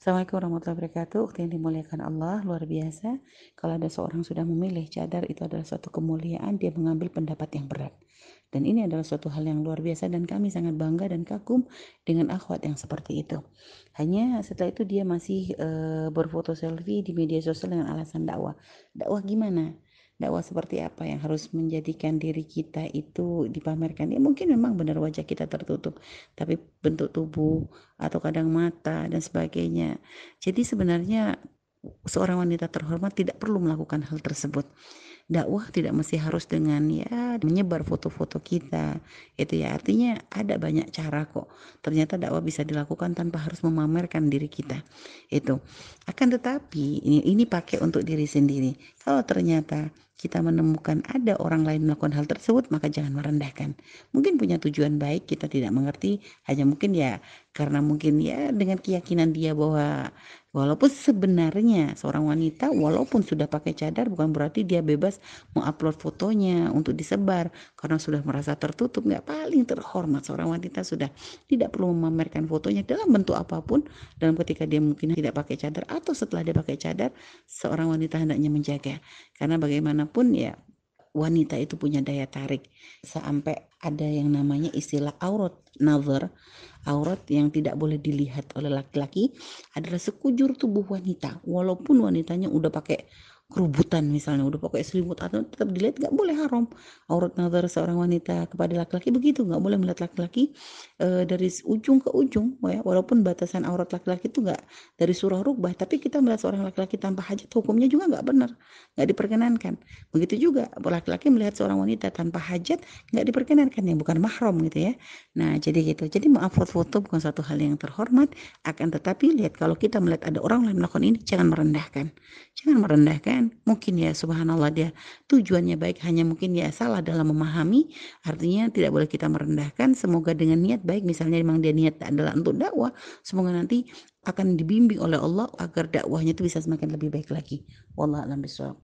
Assalamualaikum warahmatullahi wabarakatuh. Ukti yang dimuliakan Allah, luar biasa. Kalau ada seorang sudah memilih cadar itu adalah suatu kemuliaan, dia mengambil pendapat yang berat. Dan ini adalah suatu hal yang luar biasa dan kami sangat bangga dan kagum dengan akhwat yang seperti itu. Hanya setelah itu dia masih e, berfoto selfie di media sosial dengan alasan dakwah. Dakwah gimana? dakwah seperti apa yang harus menjadikan diri kita itu dipamerkan ya mungkin memang benar wajah kita tertutup tapi bentuk tubuh atau kadang mata dan sebagainya jadi sebenarnya seorang wanita terhormat tidak perlu melakukan hal tersebut dakwah tidak mesti harus dengan ya menyebar foto-foto kita itu ya artinya ada banyak cara kok ternyata dakwah bisa dilakukan tanpa harus memamerkan diri kita itu akan tetapi ini, ini pakai untuk diri sendiri. Kalau ternyata kita menemukan ada orang lain melakukan hal tersebut, maka jangan merendahkan. Mungkin punya tujuan baik, kita tidak mengerti, hanya mungkin ya karena mungkin ya dengan keyakinan dia bahwa walaupun sebenarnya seorang wanita walaupun sudah pakai cadar bukan berarti dia bebas mengupload fotonya untuk disebar karena sudah merasa tertutup nggak paling terhormat seorang wanita sudah tidak perlu memamerkan fotonya dalam bentuk apapun dalam ketika dia mungkin tidak pakai cadar atau setelah dia pakai cadar, seorang wanita hendaknya menjaga. Karena bagaimanapun ya wanita itu punya daya tarik sampai ada yang namanya istilah aurat nazar aurat yang tidak boleh dilihat oleh laki-laki adalah sekujur tubuh wanita walaupun wanitanya udah pakai kerubutan misalnya udah pakai selimut atau tetap dilihat nggak boleh haram aurat nazar seorang wanita kepada laki-laki begitu nggak boleh melihat laki-laki e, dari ujung ke ujung ya walaupun batasan aurat laki-laki itu nggak dari surah rukbah tapi kita melihat seorang laki-laki tanpa hajat hukumnya juga nggak benar nggak diperkenankan begitu juga laki-laki melihat seorang wanita tanpa hajat nggak diperkenankan yang bukan mahram gitu ya nah jadi gitu jadi maaf foto bukan satu hal yang terhormat akan tetapi lihat kalau kita melihat ada orang lain melakukan ini jangan merendahkan jangan merendahkan lain mungkin ya subhanallah dia tujuannya baik hanya mungkin ya salah dalam memahami artinya tidak boleh kita merendahkan semoga dengan niat baik misalnya memang dia niat adalah untuk dakwah semoga nanti akan dibimbing oleh Allah agar dakwahnya itu bisa semakin lebih baik lagi wallah alam